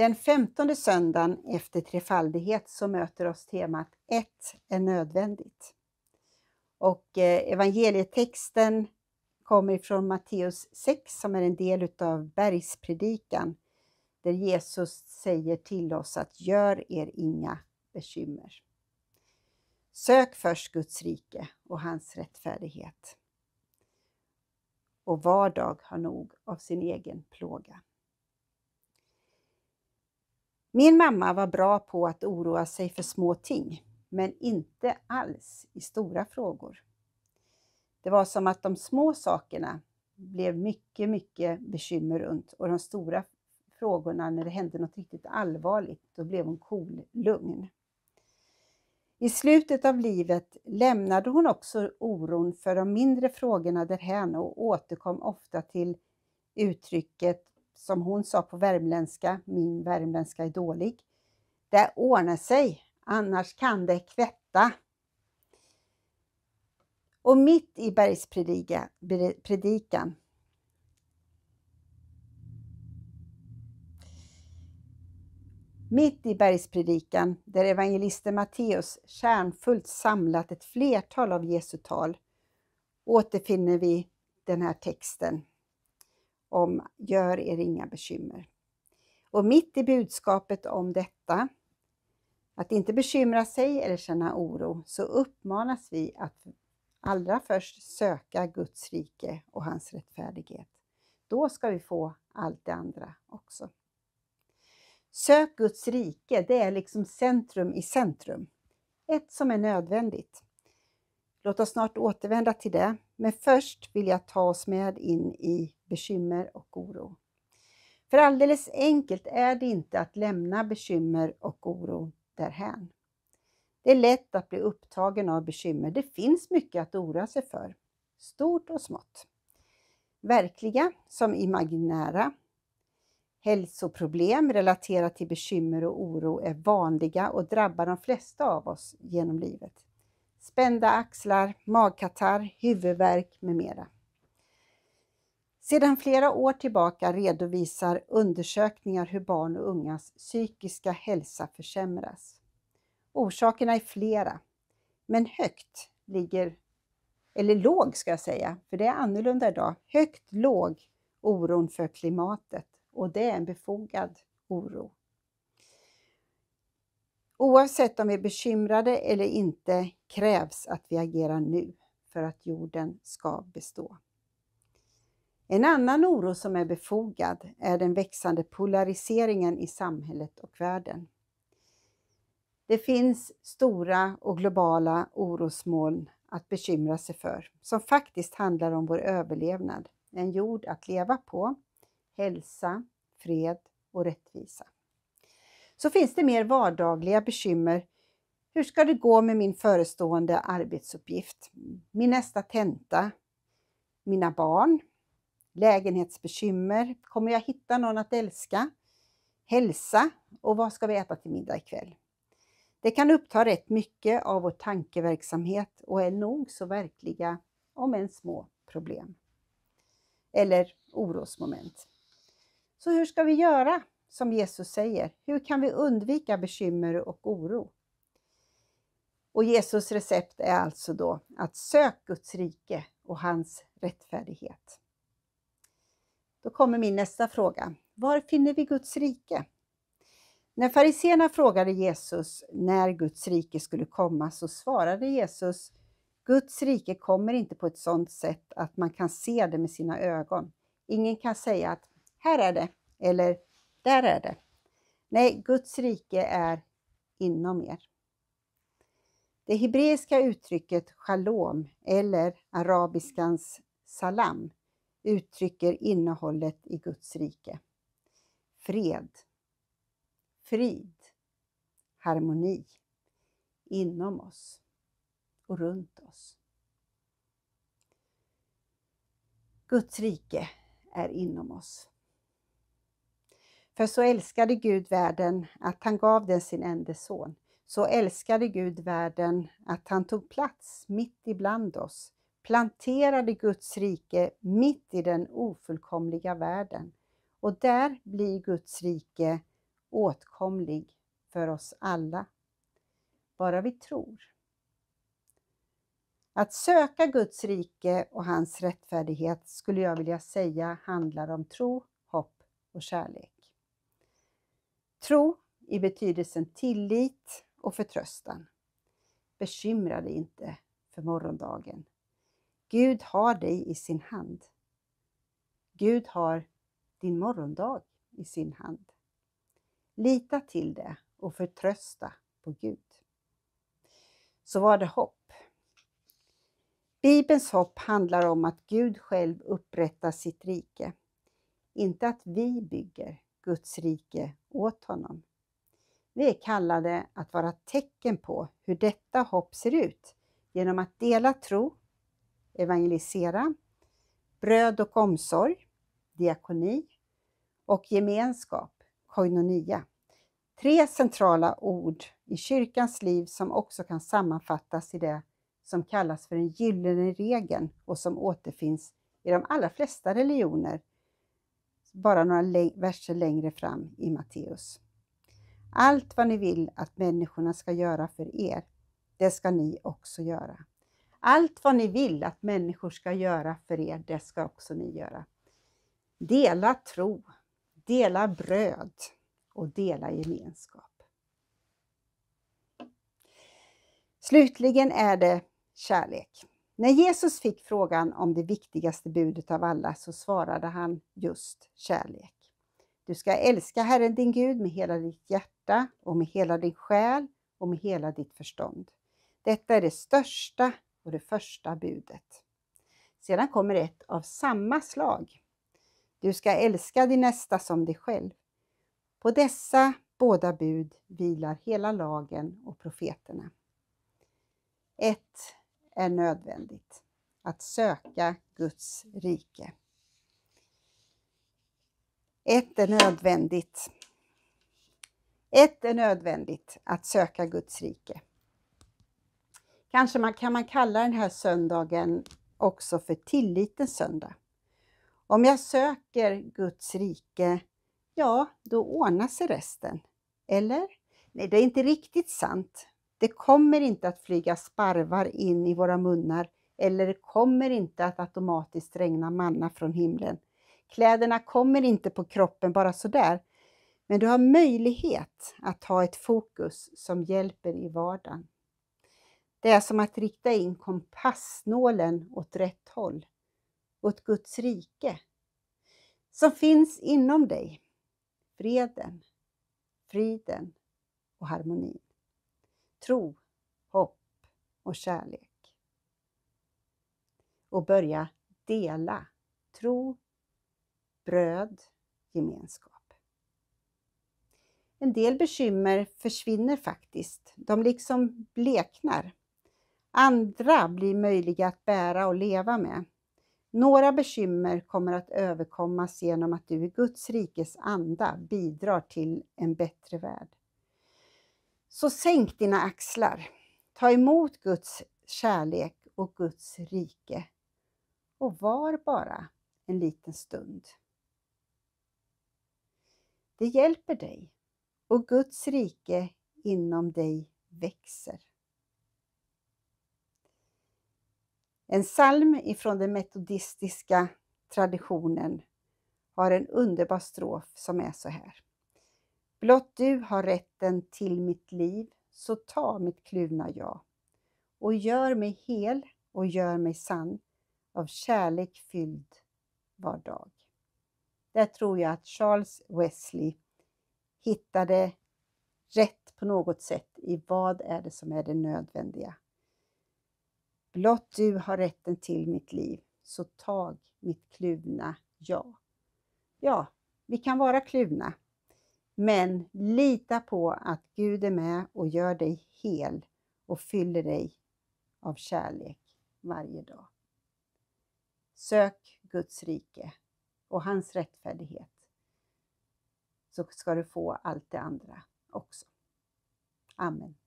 Den femtonde söndagen efter trefaldighet så möter oss temat Ett är nödvändigt. Och eh, evangelietexten kommer ifrån Matteus 6 som är en del utav bergspredikan där Jesus säger till oss att gör er inga bekymmer. Sök först Guds rike och hans rättfärdighet. Och var dag har nog av sin egen plåga. Min mamma var bra på att oroa sig för små ting, men inte alls i stora frågor. Det var som att de små sakerna blev mycket, mycket bekymmer runt och de stora frågorna, när det hände något riktigt allvarligt, då blev hon cool, lugn. I slutet av livet lämnade hon också oron för de mindre frågorna därhän och återkom ofta till uttrycket som hon sa på värmländska, min värmländska är dålig. Det ordnar sig, annars kan det kvätta. Och mitt i bergspredikan Mitt i bergspredikan, där evangelisten Matteus kärnfullt samlat ett flertal av Jesu tal, återfinner vi den här texten om Gör er inga bekymmer. Och mitt i budskapet om detta, att inte bekymra sig eller känna oro, så uppmanas vi att allra först söka Guds rike och hans rättfärdighet. Då ska vi få allt det andra också. Sök Guds rike, det är liksom centrum i centrum. Ett som är nödvändigt. Låt oss snart återvända till det, men först vill jag ta oss med in i bekymmer och oro. För alldeles enkelt är det inte att lämna bekymmer och oro därhän. Det är lätt att bli upptagen av bekymmer. Det finns mycket att oroa sig för, stort och smått. Verkliga som imaginära. Hälsoproblem relaterat till bekymmer och oro är vanliga och drabbar de flesta av oss genom livet. Spända axlar, magkatarr, huvudvärk med mera. Sedan flera år tillbaka redovisar undersökningar hur barn och ungas psykiska hälsa försämras. Orsakerna är flera, men högt ligger, eller låg ska jag säga, för det är annorlunda idag, högt låg oron för klimatet och det är en befogad oro. Oavsett om vi är bekymrade eller inte krävs att vi agerar nu för att jorden ska bestå. En annan oro som är befogad är den växande polariseringen i samhället och världen. Det finns stora och globala orosmoln att bekymra sig för, som faktiskt handlar om vår överlevnad, en jord att leva på, hälsa, fred och rättvisa. Så finns det mer vardagliga bekymmer. Hur ska det gå med min förestående arbetsuppgift? Min nästa tenta? Mina barn? lägenhetsbekymmer, kommer jag hitta någon att älska, hälsa och vad ska vi äta till middag ikväll? Det kan uppta rätt mycket av vår tankeverksamhet och är nog så verkliga, om än små, problem. Eller orosmoment. Så hur ska vi göra som Jesus säger? Hur kan vi undvika bekymmer och oro? Och Jesus recept är alltså då att sök Guds rike och hans rättfärdighet. Då kommer min nästa fråga. Var finner vi Guds rike? När fariseerna frågade Jesus när Guds rike skulle komma så svarade Jesus Guds rike kommer inte på ett sådant sätt att man kan se det med sina ögon. Ingen kan säga att här är det eller där är det. Nej, Guds rike är inom er. Det hebreiska uttrycket shalom eller arabiskans salam uttrycker innehållet i Guds rike. Fred, frid, harmoni inom oss och runt oss. Guds rike är inom oss. För så älskade Gud världen att han gav den sin enda son. Så älskade Gud världen att han tog plats mitt ibland oss planterade Guds rike mitt i den ofullkomliga världen. Och där blir Guds rike åtkomlig för oss alla, bara vi tror. Att söka Guds rike och hans rättfärdighet skulle jag vilja säga handlar om tro, hopp och kärlek. Tro i betydelsen tillit och förtröstan. Bekymra dig inte för morgondagen. Gud har dig i sin hand. Gud har din morgondag i sin hand. Lita till det och förtrösta på Gud. Så var det hopp. Bibelns hopp handlar om att Gud själv upprättar sitt rike. Inte att vi bygger Guds rike åt honom. Vi är kallade att vara tecken på hur detta hopp ser ut genom att dela tro evangelisera, bröd och omsorg, diakoni och gemenskap, koinonia. Tre centrala ord i kyrkans liv som också kan sammanfattas i det som kallas för den gyllene regeln och som återfinns i de allra flesta religioner, bara några verser längre fram i Matteus. Allt vad ni vill att människorna ska göra för er, det ska ni också göra. Allt vad ni vill att människor ska göra för er, det ska också ni göra. Dela tro, dela bröd och dela gemenskap. Slutligen är det kärlek. När Jesus fick frågan om det viktigaste budet av alla så svarade han just kärlek. Du ska älska Herren din Gud med hela ditt hjärta och med hela din själ och med hela ditt förstånd. Detta är det största och det första budet. Sedan kommer ett av samma slag. Du ska älska din nästa som dig själv. På dessa båda bud vilar hela lagen och profeterna. Ett är nödvändigt, att söka Guds rike. Ett är nödvändigt. Ett är nödvändigt, att söka Guds rike. Kanske man, kan man kalla den här söndagen också för tillitens söndag. Om jag söker Guds rike, ja, då ordnar sig resten. Eller? Nej, det är inte riktigt sant. Det kommer inte att flyga sparvar in i våra munnar eller det kommer inte att automatiskt regna manna från himlen. Kläderna kommer inte på kroppen bara sådär. Men du har möjlighet att ha ett fokus som hjälper i vardagen. Det är som att rikta in kompassnålen åt rätt håll, åt Guds rike, som finns inom dig, freden, friden och harmonin, tro, hopp och kärlek. Och börja dela tro, bröd, gemenskap. En del bekymmer försvinner faktiskt, de liksom bleknar Andra blir möjliga att bära och leva med. Några bekymmer kommer att överkommas genom att du i Guds rikes anda bidrar till en bättre värld. Så sänk dina axlar. Ta emot Guds kärlek och Guds rike. Och var bara en liten stund. Det hjälper dig och Guds rike inom dig växer. En psalm ifrån den metodistiska traditionen har en underbar strof som är så här. Blott du har rätten till mitt liv, så ta mitt kluvna jag och gör mig hel och gör mig sann av kärlek fylld var dag. Där tror jag att Charles Wesley hittade rätt på något sätt i vad är det som är det nödvändiga Blott du har rätten till mitt liv, så tag mitt kluvna jag. Ja, vi kan vara kluvna, men lita på att Gud är med och gör dig hel och fyller dig av kärlek varje dag. Sök Guds rike och hans rättfärdighet så ska du få allt det andra också. Amen.